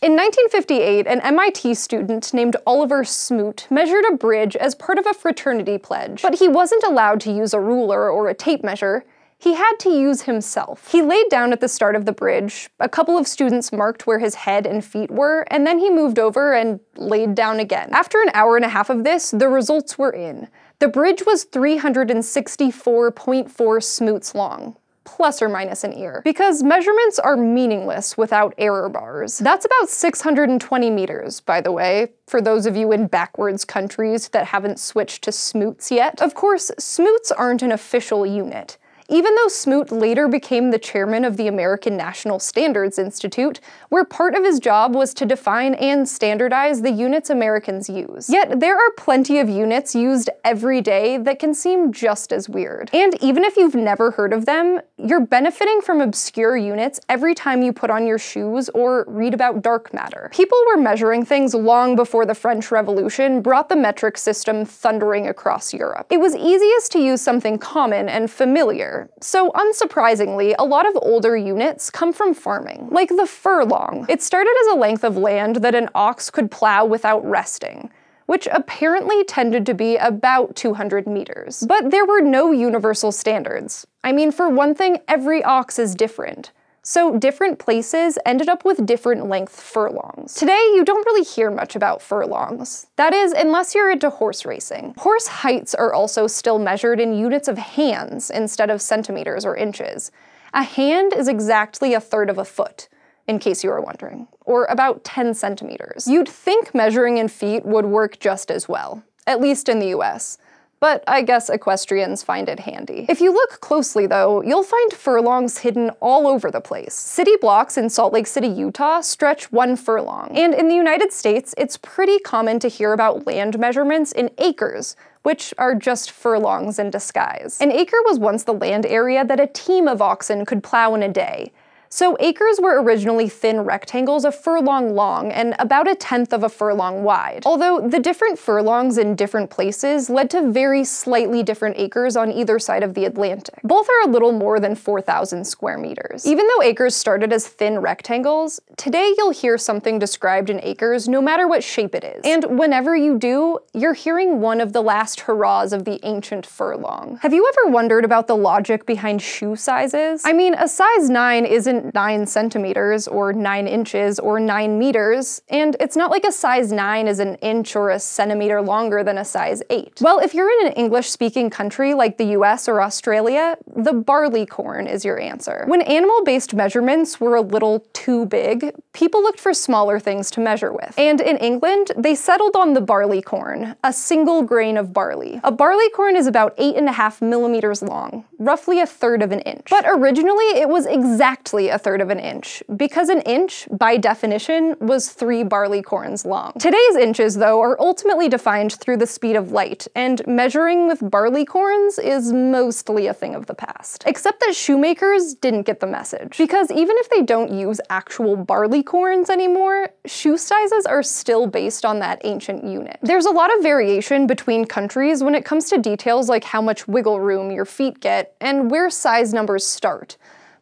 In 1958, an MIT student named Oliver Smoot measured a bridge as part of a fraternity pledge, but he wasn't allowed to use a ruler or a tape measure. He had to use himself. He laid down at the start of the bridge, a couple of students marked where his head and feet were, and then he moved over and laid down again. After an hour and a half of this, the results were in. The bridge was 364.4 smoots long, plus or minus an ear, because measurements are meaningless without error bars. That's about 620 meters, by the way, for those of you in backwards countries that haven't switched to smoots yet. Of course, smoots aren't an official unit. Even though Smoot later became the chairman of the American National Standards Institute, where part of his job was to define and standardize the units Americans use. Yet there are plenty of units used every day that can seem just as weird. And even if you've never heard of them, you're benefiting from obscure units every time you put on your shoes or read about dark matter. People were measuring things long before the French Revolution brought the metric system thundering across Europe. It was easiest to use something common and familiar, so unsurprisingly, a lot of older units come from farming, like the furlong. It started as a length of land that an ox could plow without resting which apparently tended to be about 200 meters. But there were no universal standards. I mean, for one thing, every ox is different so different places ended up with different length furlongs. Today, you don't really hear much about furlongs. That is, unless you're into horse racing. Horse heights are also still measured in units of hands instead of centimeters or inches. A hand is exactly a third of a foot in case you were wondering, or about 10 centimeters. You'd think measuring in feet would work just as well, at least in the US but I guess equestrians find it handy. If you look closely though, you'll find furlongs hidden all over the place. City blocks in Salt Lake City, Utah stretch one furlong, and in the United States, it's pretty common to hear about land measurements in acres, which are just furlongs in disguise. An acre was once the land area that a team of oxen could plow in a day, so acres were originally thin rectangles a furlong long and about a tenth of a furlong wide, although the different furlongs in different places led to very slightly different acres on either side of the Atlantic. Both are a little more than 4,000 square meters. Even though acres started as thin rectangles, today you'll hear something described in acres no matter what shape it is. And whenever you do, you're hearing one of the last hurrahs of the ancient furlong. Have you ever wondered about the logic behind shoe sizes? I mean, a size 9 isn't 9 centimeters or 9 inches or 9 meters, and it's not like a size 9 is an inch or a centimeter longer than a size 8. Well, if you're in an English-speaking country like the US or Australia, the barley corn is your answer. When animal-based measurements were a little too big, people looked for smaller things to measure with. And in England, they settled on the barley corn, a single grain of barley. A barley corn is about 8.5 millimeters long, roughly a third of an inch. But originally, it was exactly a third of an inch, because an inch, by definition, was three barley corns long. Today's inches, though, are ultimately defined through the speed of light, and measuring with barley corns is mostly a thing of the past. Except that shoemakers didn't get the message, because even if they don't use actual barley corns anymore, shoe sizes are still based on that ancient unit. There's a lot of variation between countries when it comes to details like how much wiggle room your feet get and where size numbers start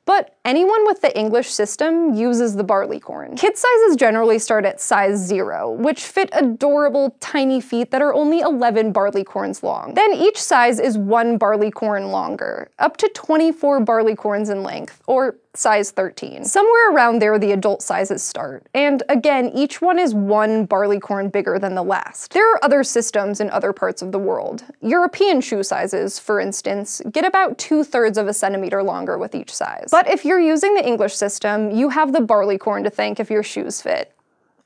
but anyone with the English system uses the barleycorn. Kid sizes generally start at size zero, which fit adorable tiny feet that are only 11 barleycorns long. Then each size is one barleycorn longer, up to 24 barleycorns in length, or size 13. Somewhere around there the adult sizes start, and again, each one is one barleycorn bigger than the last. There are other systems in other parts of the world. European shoe sizes, for instance, get about two-thirds of a centimeter longer with each size. But if you're using the English system, you have the barleycorn to thank if your shoes fit.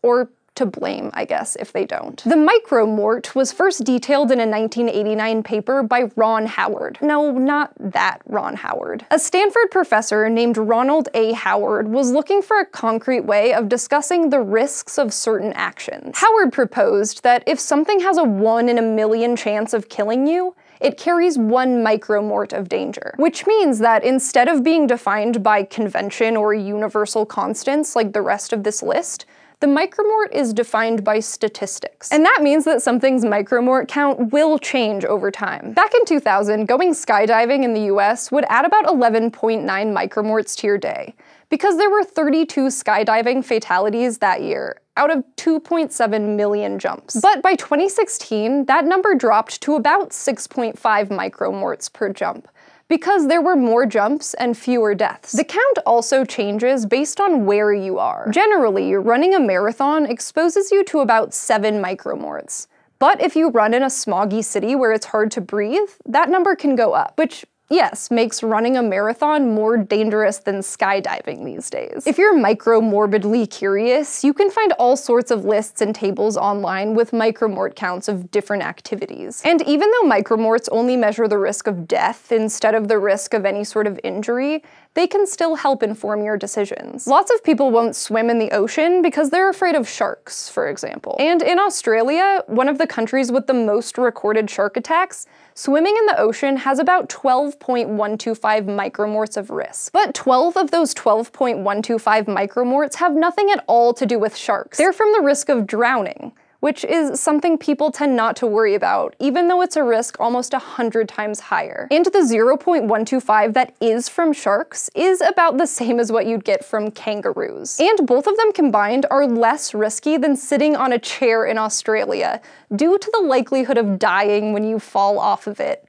Or to blame, I guess, if they don't. The micromort was first detailed in a 1989 paper by Ron Howard. No, not that Ron Howard. A Stanford professor named Ronald A. Howard was looking for a concrete way of discussing the risks of certain actions. Howard proposed that if something has a one in a million chance of killing you, it carries one micromort of danger. Which means that instead of being defined by convention or universal constants like the rest of this list, the micromort is defined by statistics. And that means that something's micromort count will change over time. Back in 2000, going skydiving in the US would add about 11.9 micromorts to your day, because there were 32 skydiving fatalities that year, out of 2.7 million jumps. But by 2016, that number dropped to about 6.5 micromorts per jump, because there were more jumps and fewer deaths. The count also changes based on where you are. Generally, running a marathon exposes you to about 7 micromorts. But if you run in a smoggy city where it's hard to breathe, that number can go up, which yes, makes running a marathon more dangerous than skydiving these days. If you're micromorbidly curious, you can find all sorts of lists and tables online with micromort counts of different activities. And even though micromorts only measure the risk of death instead of the risk of any sort of injury, they can still help inform your decisions. Lots of people won't swim in the ocean because they're afraid of sharks, for example. And in Australia, one of the countries with the most recorded shark attacks, swimming in the ocean has about 12.125 micromorts of risk. But 12 of those 12.125 micromorts have nothing at all to do with sharks. They're from the risk of drowning which is something people tend not to worry about, even though it's a risk almost 100 times higher. And the 0.125 that is from sharks is about the same as what you'd get from kangaroos. And both of them combined are less risky than sitting on a chair in Australia, due to the likelihood of dying when you fall off of it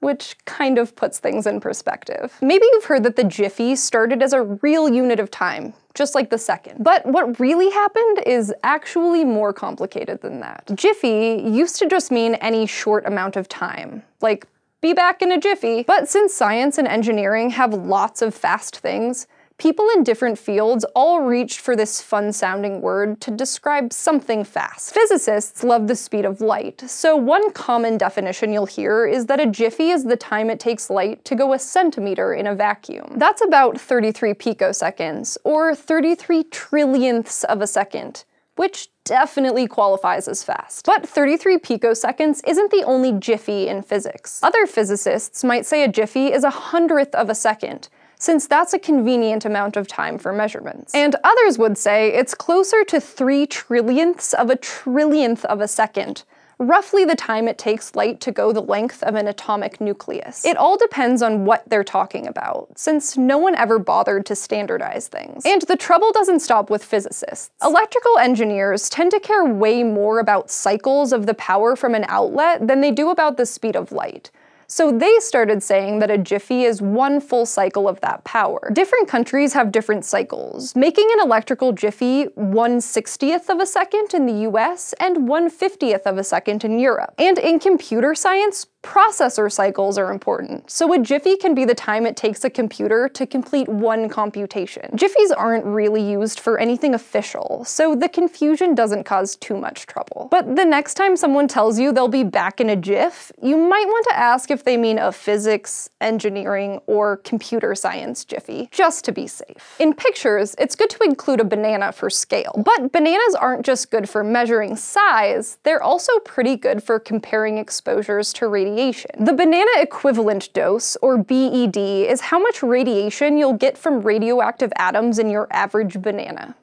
which kind of puts things in perspective. Maybe you've heard that the jiffy started as a real unit of time, just like the second. But what really happened is actually more complicated than that. Jiffy used to just mean any short amount of time, like be back in a jiffy. But since science and engineering have lots of fast things, people in different fields all reached for this fun sounding word to describe something fast. Physicists love the speed of light, so one common definition you'll hear is that a jiffy is the time it takes light to go a centimeter in a vacuum. That's about 33 picoseconds, or 33 trillionths of a second which definitely qualifies as fast. But 33 picoseconds isn't the only jiffy in physics. Other physicists might say a jiffy is a hundredth of a second, since that's a convenient amount of time for measurements. And others would say it's closer to three trillionths of a trillionth of a second, roughly the time it takes light to go the length of an atomic nucleus. It all depends on what they're talking about, since no one ever bothered to standardize things. And the trouble doesn't stop with physicists. Electrical engineers tend to care way more about cycles of the power from an outlet than they do about the speed of light, so they started saying that a jiffy is one full cycle of that power. Different countries have different cycles, making an electrical jiffy 1 60th of a second in the US and 1 50th of a second in Europe. And in computer science, Processor cycles are important, so a jiffy can be the time it takes a computer to complete one computation. Jiffies aren't really used for anything official, so the confusion doesn't cause too much trouble. But the next time someone tells you they'll be back in a jiff, you might want to ask if they mean a physics, engineering, or computer science jiffy, just to be safe. In pictures, it's good to include a banana for scale, but bananas aren't just good for measuring size, they're also pretty good for comparing exposures to radiation radiation. The banana equivalent dose, or BED, is how much radiation you'll get from radioactive atoms in your average banana.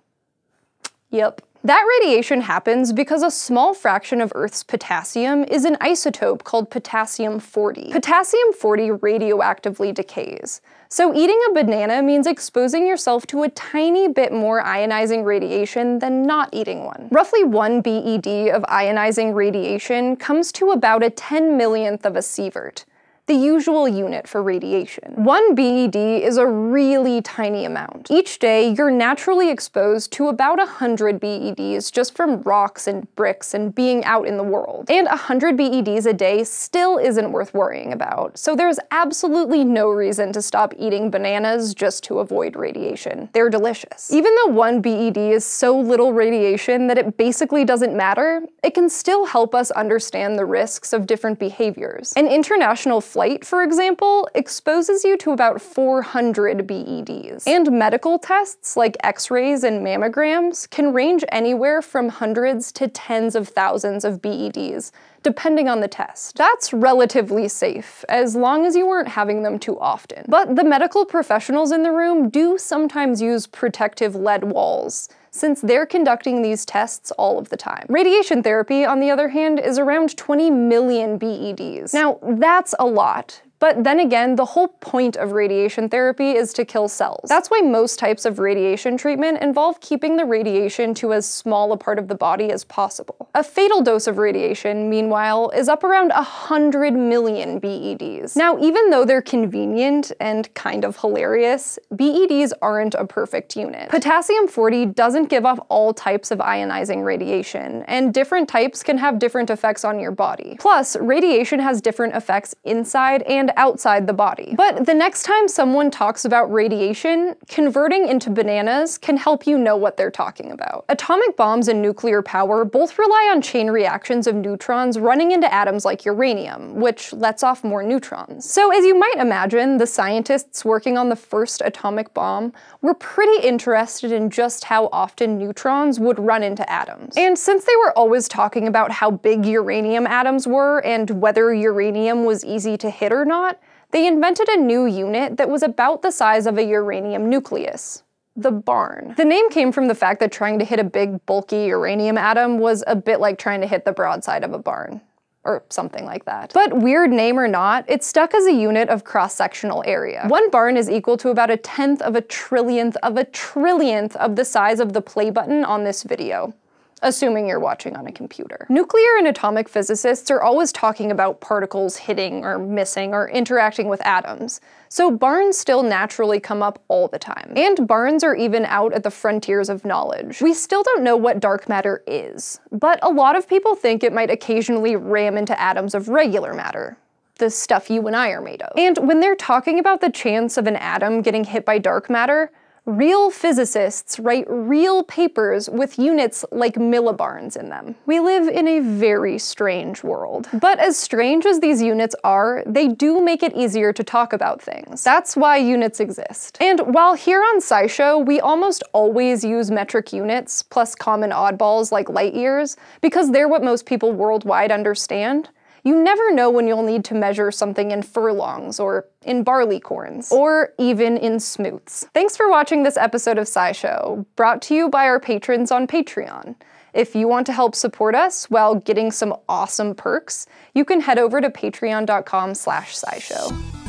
Yep. That radiation happens because a small fraction of Earth's potassium is an isotope called potassium-40. Potassium-40 radioactively decays. So eating a banana means exposing yourself to a tiny bit more ionizing radiation than not eating one. Roughly 1 BED of ionizing radiation comes to about a 10 millionth of a sievert, the usual unit for radiation. One BED is a really tiny amount. Each day, you're naturally exposed to about 100 BEDs just from rocks and bricks and being out in the world. And 100 BEDs a day still isn't worth worrying about, so there's absolutely no reason to stop eating bananas just to avoid radiation. They're delicious. Even though one BED is so little radiation that it basically doesn't matter, it can still help us understand the risks of different behaviors. An international flight, for example, exposes you to about 400 BEDs. And medical tests, like x-rays and mammograms, can range anywhere from hundreds to tens of thousands of BEDs, depending on the test. That's relatively safe, as long as you were not having them too often. But the medical professionals in the room do sometimes use protective lead walls, since they're conducting these tests all of the time. Radiation therapy, on the other hand, is around 20 million BEDs. Now, that's a lot, but then again, the whole point of radiation therapy is to kill cells. That's why most types of radiation treatment involve keeping the radiation to as small a part of the body as possible. A fatal dose of radiation, meanwhile, is up around 100 million BEDs. Now, even though they're convenient and kind of hilarious, BEDs aren't a perfect unit. Potassium-40 doesn't give off all types of ionizing radiation, and different types can have different effects on your body. Plus, radiation has different effects inside and and outside the body. But the next time someone talks about radiation, converting into bananas can help you know what they're talking about. Atomic bombs and nuclear power both rely on chain reactions of neutrons running into atoms like uranium, which lets off more neutrons. So as you might imagine, the scientists working on the first atomic bomb were pretty interested in just how often neutrons would run into atoms. And since they were always talking about how big uranium atoms were and whether uranium was easy to hit or not, astronaut, they invented a new unit that was about the size of a uranium nucleus the barn. The name came from the fact that trying to hit a big, bulky uranium atom was a bit like trying to hit the broadside of a barn or something like that. But weird name or not, it stuck as a unit of cross-sectional area. One barn is equal to about a tenth of a trillionth of a trillionth of the size of the play button on this video assuming you're watching on a computer. Nuclear and atomic physicists are always talking about particles hitting or missing or interacting with atoms, so barns still naturally come up all the time. And barns are even out at the frontiers of knowledge. We still don't know what dark matter is, but a lot of people think it might occasionally ram into atoms of regular matter, the stuff you and I are made of. And when they're talking about the chance of an atom getting hit by dark matter, Real physicists write real papers with units like millibarns in them. We live in a very strange world. But as strange as these units are, they do make it easier to talk about things. That's why units exist. And while here on SciShow, we almost always use metric units, plus common oddballs like light years, because they're what most people worldwide understand, you never know when you'll need to measure something in furlongs or in barleycorns, or even in smoots. Thanks for watching this episode of SciShow, brought to you by our patrons on Patreon. If you want to help support us while getting some awesome perks, you can head over to patreon.com slash scishow.